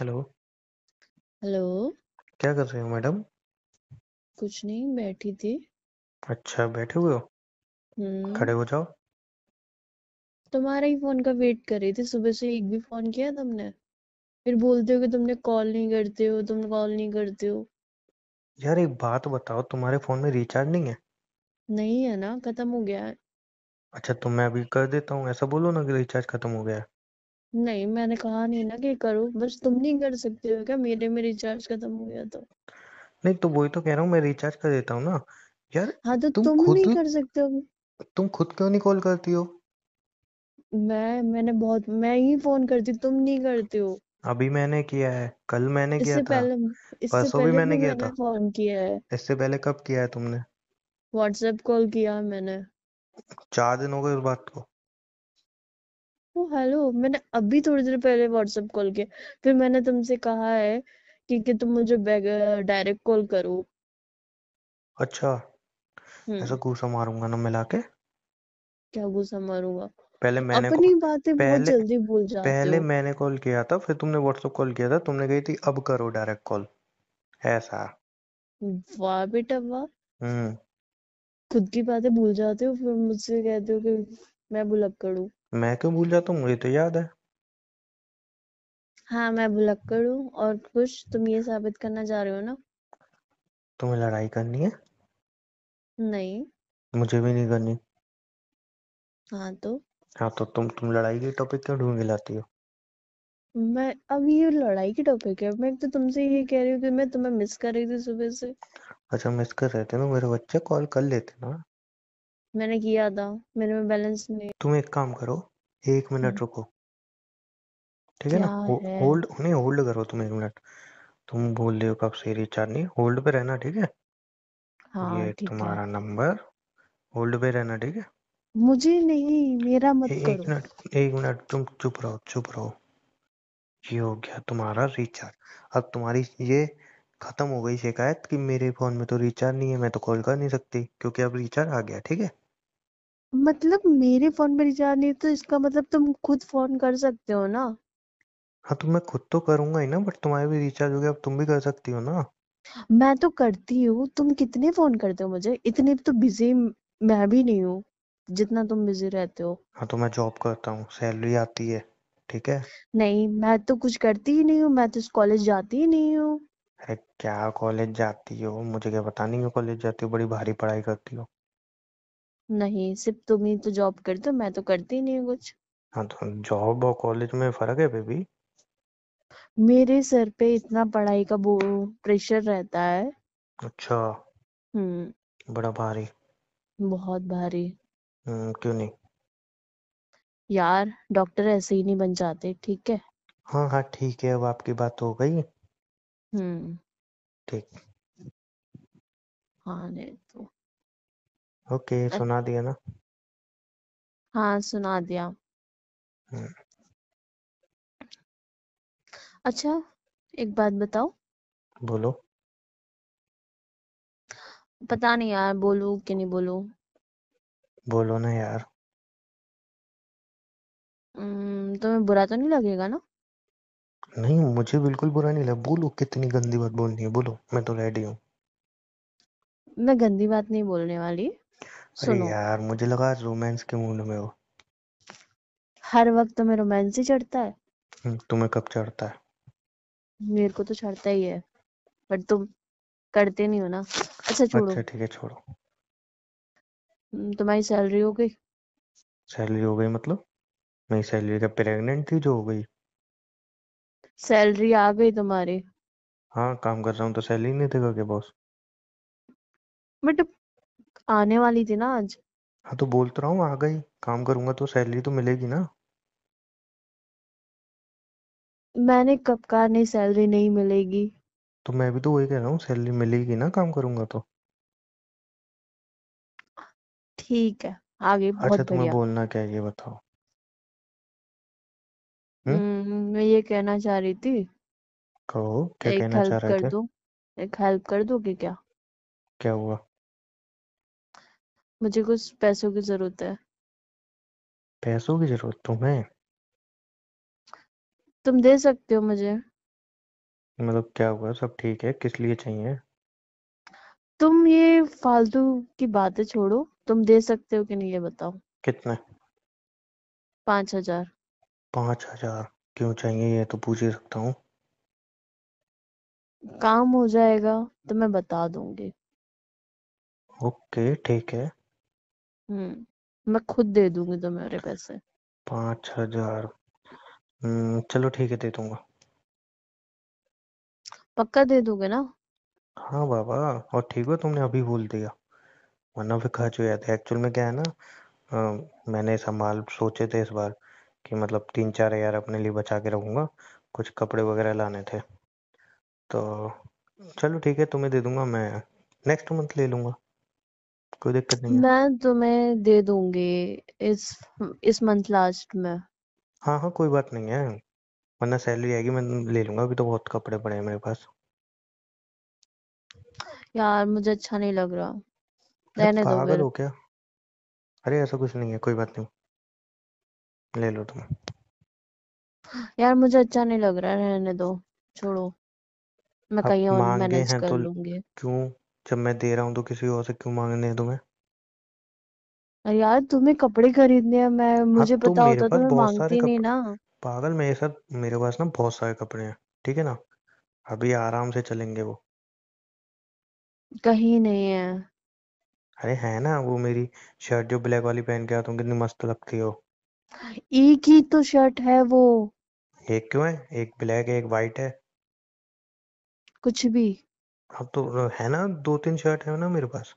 Hello hello क्या कर रहे हो मैडम कुछ नहीं बैठी थी अच्छा बैठे हुए हो हम्म। खड़े हो जाओ तुम्हारा ही फोन का वेट कर रही थी सुबह से एक भी फोन किया तुमने फिर बोलते हो कि तुमने कॉल नहीं करते हो तुम कॉल नहीं करते हो यार एक बात बताओ तुम्हारे फोन में रिचार्ज नहीं है नहीं है ना खत्म हो गया है अच्छा तो मैं अभी कर देता हूँ ऐसा बोलो ना कि रिचार्ज खत्म हो गया है नहीं मैंने कहा नहीं ना कि करो बस तुम नहीं कर सकते हो क्या मेरे में रिचार्ज खत्म हो गया तो नहीं तो वही तो कह रहा हूँ मैं रिचार्ज कर देता हूँ ना यार हाँ तो तुम तुम खुद नहीं कर सकते हो तुम खुद क्यों नहीं कॉल करती हो मैं मैंने बहुत मैं ही फोन करती तुम नहीं करते हो अभी मैंने किया है कल मैंने किया इससे था पहले इससे परसों भी पहले मैंने भी किया मैंने था फोन किया है इससे पहले कब किया है तुमने व्हाट्सएप कॉल किया मैंने चार दिन हो गए उस बात को हेलो मैंने अभी थोड़ी देर पहले व्हाट्सएप कॉल किया फिर मैंने तुमसे कहा है कि कि तुम मुझे डायरेक्ट कॉल करो अच्छा हम्म ऐसा घूसा मारूंगा ना मिला के क्या गुस्सा मारूंगा पहले मैंने को अपनी बातें बहुत पहले जल्दी भूल जाते पहले हो मैंने कॉल किया था फिर तुमने व्हाट्सएप कॉल किया था तुमने कही थी अब करो डायरेक्ट कॉल ऐसा वाह बेटा वाह हम्म खुद की बातें भूल जाते हो फिर मुझसे कहते हो कि मैं भुलक्कड़ करूं मैं क्यों भूल जाता हूँ मुझे तो याद है हाँ मैं भुलक करूँ और कुछ तुम ये साबित करना चाह रहे हो ना तुम्हें लड़ाई करनी है नहीं मुझे भी नहीं करनी हाँ तो हाँ तो तुम तुम लड़ाई के टॉपिक क्यों ढूंढ लाती हो मैं अब ये लड़ाई के टॉपिक है मैं तो तुमसे ये कह रही हूँ कि मैं तुम्हें मिस कर रही थी सुबह से अच्छा मिस कर रहे थे ना मेरे बच्चे कॉल कर लेते ना मैंने किया था मेरे में बैलेंस नहीं तुम एक काम करो एक मिनट हम्म। रुको ठीक है ना क्या है होल्ड नहीं होल्ड करो तुम एक मिनट तुम बोल रहे हो कब से रिचार्ज नहीं होल्ड पे रहना ठीक है हाँ ये ठीक है तुम्हारा नंबर होल्ड पे रहना ठीक है मुझे नहीं मेरा ए- मत एक करो मिनट एक मिनट तुम चुप रहो चुप रहो ये हो गया तुम्हारा रिचार्ज अब तुम्हारी ये खत्म हो गई शिकायत कि मेरे फोन में तो रिचार्ज नहीं है मैं तो कॉल कर नहीं सकती क्योंकि अब रिचार्ज आ गया ठीक है मतलब मेरे फोन में रिचार्ज नहीं तो इसका मतलब तुम खुद फोन कर सकते हो ना हाँ तो मैं खुद तो करूंगा ही ना बट तुम्हारे भी रिचार्ज हो गया अब तुम भी कर सकती हो ना मैं तो करती हूँ तुम कितने फोन करते हो मुझे इतने तो बिजी मैं भी नहीं हूँ जितना तुम बिजी रहते हो हाँ तो मैं जॉब करता हूँ सैलरी आती है ठीक है नहीं मैं तो कुछ करती ही नहीं हूँ मैं तो कॉलेज जाती ही नहीं हूँ अरे क्या कॉलेज जाती हो मुझे क्या पता नहीं हो कॉलेज जाती हो बड़ी भारी पढ़ाई करती हो नहीं सिर्फ तुम ही तो जॉब करते हो मैं तो करती नहीं हूँ कुछ हाँ तो जॉब और कॉलेज में फर्क है बेबी मेरे सर पे इतना पढ़ाई का वो प्रेशर रहता है अच्छा हम्म बड़ा भारी बहुत भारी हम्म, क्यों नहीं यार डॉक्टर ऐसे ही नहीं बन जाते ठीक है हाँ हाँ ठीक है अब आपकी बात हो गई हम्म ठीक हाँ नहीं तो ओके okay, सुना दिया ना हाँ सुना दिया हम्म। अच्छा एक बात बताओ बोलो पता नहीं यार बोलू कि नहीं बोलू बोलो ना यार हम्म, तुम्हें बुरा तो नहीं लगेगा ना नहीं मुझे बिल्कुल बुरा नहीं लगा बोलो कितनी गंदी बात बोलनी है बोलो मैं तो रेडी हूँ मैं गंदी बात नहीं बोलने वाली अरे सुनो यार मुझे लगा रोमांस के मूड में हो हर वक्त तुम्हें रोमांस ही चढ़ता है हम्म, तुम्हें कब चढ़ता है मेरे को तो चढ़ता ही है बट तुम करते नहीं हो ना अच्छा छोड़ो अच्छा ठीक है छोड़ो हम्म, तुम्हारी सैलरी हो गई सैलरी हो गई मतलब मेरी सैलरी का प्रेग्नेंट थी जो तो हो गई सैलरी आ गई तुम्हारी हाँ काम कर रहा हूँ तो सैलरी नहीं देगा क्या बॉस बट आने वाली थी ना आज हाँ तो बोल तो रहा हूँ आ गई काम करूंगा तो सैलरी तो मिलेगी ना मैंने कब कहा नहीं सैलरी नहीं मिलेगी तो मैं भी तो वही कह रहा हूँ सैलरी मिलेगी ना काम करूंगा तो ठीक है आगे अच्छा, बहुत अच्छा तुम्हें बढ़िया बोलना क्या है ये बताओ हम्म हम्म मैं ये कहना चाह रही थी कहो क्या एक कहना चाह हेल्प रहे कर थे दो एक हेल्प कर दो कि क्या क्या हुआ मुझे कुछ पैसों की जरूरत है पैसों की जरूरत तुम्हें तुम दे सकते हो मुझे मतलब क्या हुआ सब ठीक है किस लिए चाहिए तुम ये फालतू की बातें छोड़ो तुम दे सकते हो कि नहीं ये बताओ कितने पांच हजार पांच हजार क्यों चाहिए ये तो पूछ ही सकता हूँ काम हो जाएगा तो मैं बता दूंगी ओके ठीक है हुँ। हम्म, मैं खुद दे दूंगी तो मेरे पैसे। पांच हजार हम्म, चलो ठीक है दे दूंगा पक्का दे दोगे ना? हाँ, बाबा और ठीक है तुमने अभी बोल दिया, वरना फिर खर्च हो जाते। एक्चुअल में क्या है ना अ, मैंने सामान सोचे थे इस बार कि मतलब तीन चार हजार अपने लिए बचा के रखूँगा, कुछ कपड़े वगैरह लाने थे। तो चलो ठीक है तुम्हें दे दूंगा मैं नेक्स्ट मंथ ले लूंगा कोई दिक्कत नहीं है मैं तुम्हें दे दूंगी इस इस मंथ लास्ट में हाँ हाँ कोई बात नहीं है वरना सैलरी आएगी मैं ले लूंगा अभी तो बहुत कपड़े पड़े हैं मेरे पास यार मुझे अच्छा नहीं लग रहा रहने दो पागल फिर हो क्या अरे ऐसा कुछ नहीं है कोई बात नहीं ले लो तुम यार मुझे अच्छा नहीं लग रहा रहने दो छोड़ो मैं अब कहीं और मांगे मैनेज हैं कर तो लूंगी क्यों जब मैं दे रहा हूँ तो किसी और से क्यों मांगने हैं तुम्हें अरे यार तुम्हें कपड़े खरीदने हैं मैं हाँ मुझे तो पता मेरे होता तो, तो पास मैं बहुत सारे मांगती नहीं कपड़े ना पागल मेरे साथ मेरे पास ना बहुत सारे कपड़े हैं ठीक है ना अभी आराम से चलेंगे वो कहीं नहीं है अरे है ना वो मेरी शर्ट जो ब्लैक वाली पहन के आता हूँ कितनी मस्त लगती हो एक ही तो शर्ट है वो एक क्यों है एक ब्लैक है एक वाइट है कुछ भी अब तो है ना दो तीन शर्ट है ना मेरे पास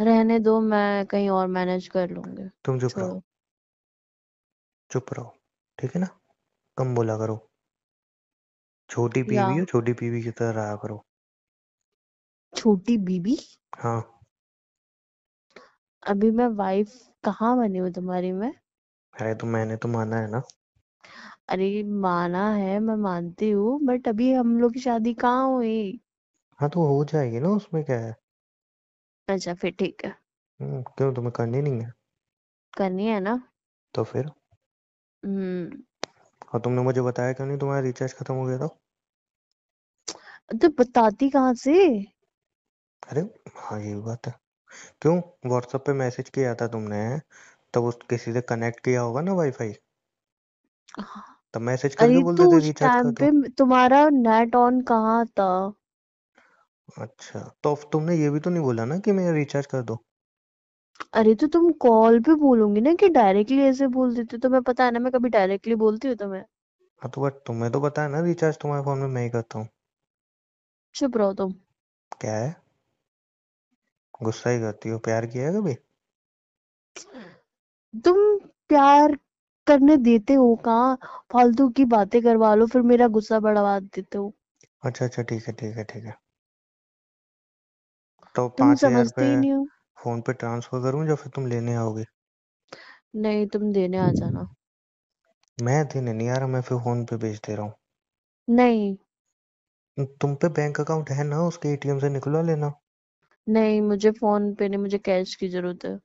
रहने दो मैं कहीं और मैनेज कर लूंगी तुम चुप रहो छोड़ो चुप रहो ठीक है ना कम बोला करो छोटी या बीवी हो छोटी बीवी की तरह रहा करो छोटी बीबी हाँ अभी मैं वाइफ कहाँ बनी हूँ तुम्हारी मैं अरे तो मैंने तो माना है ना अरे माना है मैं मानती हूँ बट अभी हम लोग की शादी कहाँ हुई हाँ, तो हो जाएगी ना उसमें क्या है? अच्छा, फिर ठीक है। हम्म, क्यों तुम्हें करनी नहीं है? करनी है ना। तो फिर? हुँ। हम्म। और तुमने मुझे बताया क्यों नहीं तुम्हारा रिचार्ज खत्म हो गया था? तो बताती कहाँ से? अरे! हाँ, ये बात है। क्यों व्हाट्सएप पे मैसेज किया था तुमने तब उस किसी से कनेक्ट किया होगा ना वाईफाई? हाँ। तब मैसेज करके अरे! बोल तो देते उस रिचार्ज टाइम कर दो। तुम्हारा नेट ऑन कहाँ था? अच्छा, तो तुमने ये भी तो नहीं बोला ना कि मैं रिचार्ज कर दो? अरे तो तुम कॉल पे बोलोगे ना कि डायरेक्टली ऐसे बोल देते तो मैं पता है ना मैं कभी डायरेक्टली बोलती हूँ तुम्हें हाँ तो बट तुम्हें तो पता है ना रिचार्ज तुम्हारे फोन में मैं ही करता हूँ चुप रहो तुम क्या है गुस्सा ही करती हो प्यार किया है कभी तुम प्यार करने देते हो कहा फालतू की बातें करवा लो फिर मेरा गुस्सा बढ़वा देते हो अच्छा अच्छा ठीक है ठीक है ठीक है तो तुम पांच हजार समझते ही नहीं हो फोन पे ट्रांसफर करूं या फिर तुम लेने आओगे नहीं तुम देने आ जाना मैं देने नहीं आ रहा मैं फिर फोन पे भेज दे रहा हूँ नहीं तुम पे बैंक अकाउंट है ना उसके एटीएम से निकलवा लेना नहीं मुझे फोन पे नहीं मुझे कैश की जरूरत है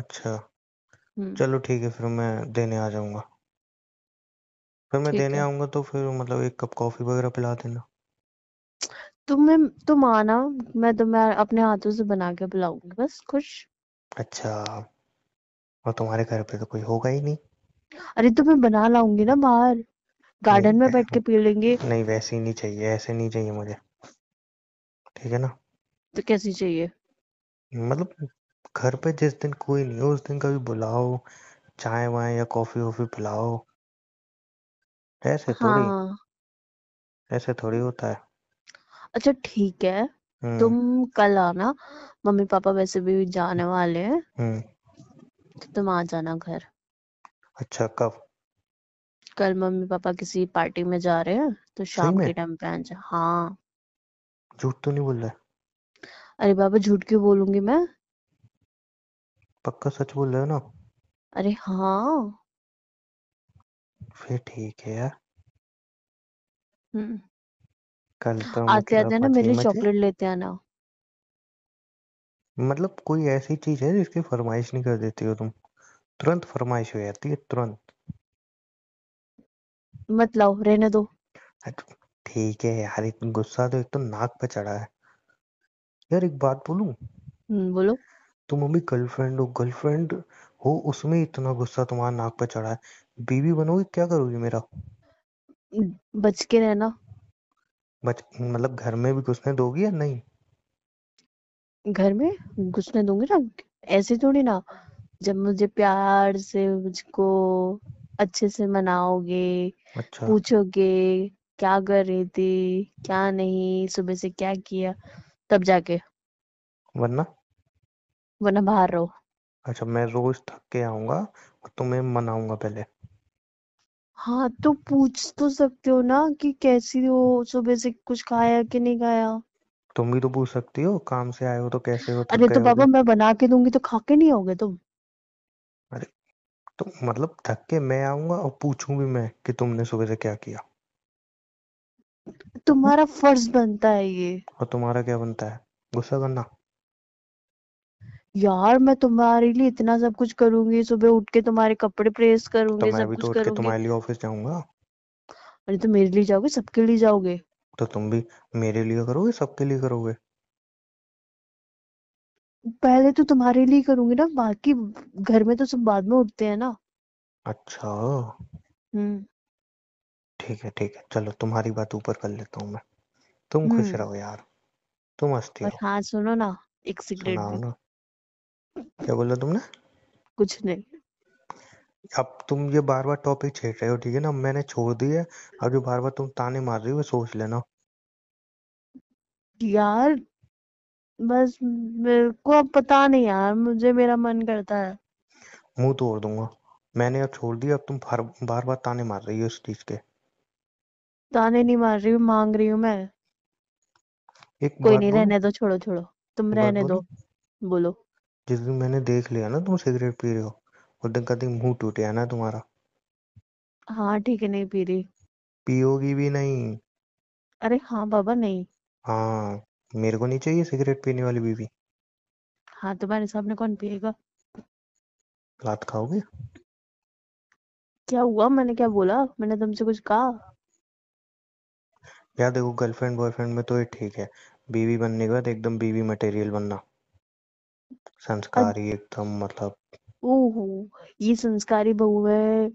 अच्छा हम्म। चलो ठीक है फिर मैं देने आ जाऊंगा फिर मैं ठीक देने है आऊंगा तो फिर मतलब एक कप कॉफी वगैरह पिला देना तुम तुम आना मैं तुम्हें अपने हाथों से बना के बुलाऊंगी बस खुश अच्छा और तुम्हारे घर पे तो कोई होगा ही नहीं अरे तो मैं बना लाऊंगी ना बाहर गार्डन में बैठ के पी लेंगे नहीं वैसे ही नहीं चाहिए ऐसे नहीं चाहिए मुझे ठीक है ना तो कैसी चाहिए मतलब घर पे जिस दिन कोई नहीं हो उस दिन कभी बुलाओ चाय वाय या कॉफी वॉफी पिलाओ ऐसे थोड़ी हाँ। ऐसे थोड़ी होता है अच्छा ठीक है हाँ। तुम कल आना मम्मी पापा वैसे भी जाने वाले हैं हाँ। तो तुम आ जाना घर अच्छा कब कल मम्मी पापा किसी पार्टी में जा रहे हैं तो शाम के टाइम पे आ जा हाँ झूठ तो नहीं बोल रहा अरे बाबा झूठ क्यों बोलूंगी मैं पक्का सच बोल रहे हो ना अरे हाँ फिर ठीक है यार हम्म कल तो आते मतलब आते ना मेरे चॉकलेट लेते आना मतलब कोई ऐसी चीज है जिसकी फरमाइश नहीं कर देती हो तुम तुरंत फरमाइश हो जाती है तुरंत मत लाओ रहने दो तो ठीक है यार इतना गुस्सा तो एक तो नाक पे चढ़ा है यार एक बात बोलूं हम्म, बोलो तुम अभी गर्लफ्रेंड हो गर्लफ्रेंड हो उसमें इतना गुस्सा तुम्हारा नाक पे चढ़ा है बीवी बनोगी क्या करोगी मेरा बच के रहना बच मतलब घर में भी घुसने दोगी या नहीं घर में घुसने दूंगी ना ऐसे थोड़ी ना जब मुझे प्यार से मुझको अच्छे से मनाओगे अच्छा पूछोगे क्या कर रही थी क्या नहीं सुबह से क्या किया तब जाके वरना वरना बाहर रहो अच्छा मैं रोज थक के आऊंगा तुम्हें तो मनाऊंगा पहले हाँ तो पूछ तो सकते हो ना कि कैसी हो सुबह से कुछ खाया कि नहीं खाया तुम भी तो पूछ सकती हो काम से आए हो तो कैसे हो थक अरे गए तो बाबा होगे मैं बना के दूंगी तो खा के नहीं आओगे तुम अरे तो मतलब थक के मैं आऊंगा और पूछूं भी मैं कि तुमने सुबह से क्या किया तुम्हारा फर्ज बनता है ये और तुम्हारा क्या बनता है गुस्सा करना यार मैं तुम्हारे लिए इतना सब कुछ करूंगी सुबह उठ के तुम्हारे कपड़े प्रेस तो करूंगी मैं सब भी तो कुछ उठ के करूंगी तुम्हारे लिए ऑफिस जाऊंगा अरे तो मेरे लिए जाओगे सबके लिए जाओगे तो तुम भी मेरे लिए करोगे सबके लिए करोगे पहले तो तुम्हारे लिए करूंगी ना बाकी घर में तो सब बाद में उठते हैं ना अच्छा हम्म ठीक है ठीक है चलो तुम्हारी बात ऊपर कर लेता हूँ मैं तुम खुश हम्म। रहो यार तुम हंसती और रहो हाँ सुनो ना एक सिगरेट सुनाओ भी ना क्या बोला तुमने कुछ नहीं अब तुम ये बार बार टॉपिक छेड़ रहे हो ठीक है ना मैंने छोड़ दिया अब जो बार बार तुम ताने मार रही हो सोच लेना यार बस मेरे को अब पता नहीं यार मुझे मेरा मन करता है मुंह तोड़ दूंगा मैंने अब छोड़ दिया अब तुम बार बार बार ताने मार रही हो इस चीज के ताने नहीं मार रही हूँ मांग रही हूँ मैं एक कोई नहीं रहने दो छोड़ो छोड़ो तुम रहने दो बोलो जिस दिन मैंने देख लिया ना तुम सिगरेट पी रहे हो उस दिन का दिन मुंह टूट गया ना तुम्हारा हाँ ठीक है नहीं पी रही पियोगी भी नहीं अरे हाँ बाबा नहीं हाँ मेरे को नहीं चाहिए सिगरेट पीने वाली बीवी हाँ तुम्हारे तो सामने कौन पिएगा लात खाओगे क्या हुआ मैंने क्या बोला मैंने तुमसे कुछ कहा यार देखो गर्लफ्रेंड बॉयफ्रेंड में तो ये ठीक है बीवी बनने के बाद एकदम बीवी मटेरियल बनना अ- संस्कारी एकदम मतलब ओहो ये संस्कारी बहू है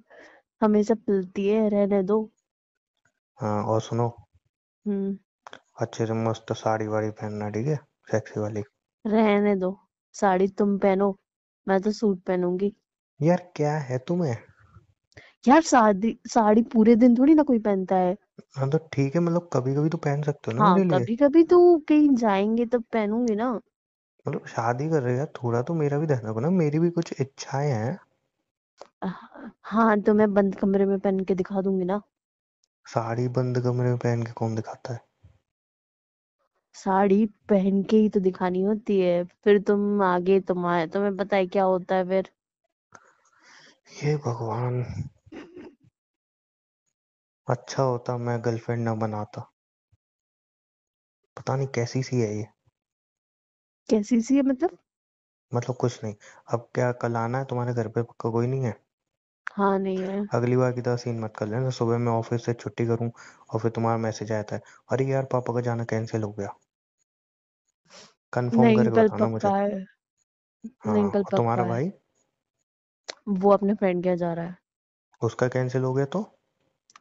हमेशा पिलती है रहने दो हाँ और सुनो हम्म अच्छे से मस्त साड़ी वाड़ी पहनना ठीक है सेक्सी वाली रहने दो साड़ी तुम पहनो मैं तो सूट पहनूंगी यार क्या है तुम्हें यार साड़ी साड़ी पूरे दिन थोड़ी ना कोई पहनता है हाँ तो ठीक है मतलब कभी कभी तो पहन सकते हो ना हाँ मेरे लिए कभी कभी तो कहीं जाएंगे तब पहनूंगी ना मतलब शादी कर रहे हो यार थोड़ा तो मेरा भी ध्यान रखो ना मेरी भी कुछ इच्छाएं हैं हाँ तो मैं बंद कमरे में पहन के दिखा दूंगी ना साड़ी बंद कमरे में पहन के कौन दिखाता है साड़ी पहन के ही तो दिखानी होती है फिर तुम आगे तुम आए तुम्हें पता है क्या होता है फिर ये भगवान अच्छा होता मैं गर्लफ्रेंड ना बनाता पता नहीं कैसी सी है ये कैसी सी है मतलब? मतलब कुछ नहीं। अब क्या कल आना है तुम्हारे घर पे पक्का कोई नहीं है? हाँ, नहीं है। अगली बार की तरह सीन मत कर लेना सुबह मैं ऑफ़िस से छुट्टी करूँ और फिर तुम्हारा मैसेज आया था, अरे यार पापा का जाना कैंसिल हो गया। कंफर्म नहीं, करके कल बताना मुझे। पक्का है। हाँ, नहीं, कल और पक्का तुम्हारा है। भाई? वो अपने फ्रेंड के जा रहा है। उसका कैंसिल हो गया तो?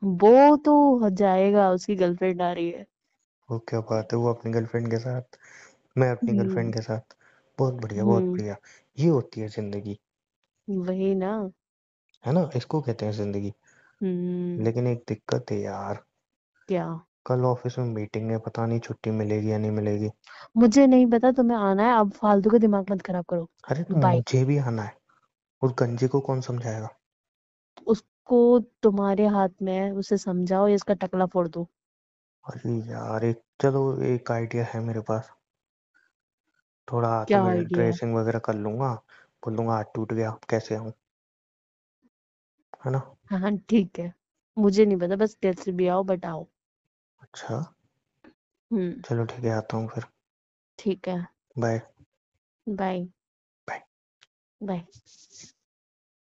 वो तो जाएगा उसकी गर्लफ्रेंड आ रही है। वो क्या बात है, वो अपनी गर्लफ्रेंड के साथ मैं अपनी गर्लफ्रेंड हम्म। के साथ बहुत बढ़िया बहुत हम्म। बढ़िया ये होती है जिंदगी वही ना है ना इसको कहते हैं जिंदगी हम्म। लेकिन एक दिक्कत है यार क्या कल ऑफिस में मीटिंग है पता नहीं छुट्टी मिलेगी या नहीं मिलेगी मुझे नहीं पता तुम्हें आना है अब फालतू का दिमाग मत खराब करो अरे तो बाय मुझे भी आना है उस गंजे को कौन समझाएगा उसको तुम्हारे हाथ में है उसे समझाओ इसका टकला फोड़ दो अरे यार एक चलो एक आइडिया है मेरे पास थोड़ा तो क्या मैं आइडिया है ड्रेसिंग वगैरह कर लूंगा बोल दूंगा हाथ टूट गया कैसे आऊं है ना हाँ हाँ, ठीक है मुझे नहीं पता बस कैसे भी आओ बट आओ अच्छा हम्म चलो ठीक है आता हूँ फिर ठीक है बाय बाय बाय बाय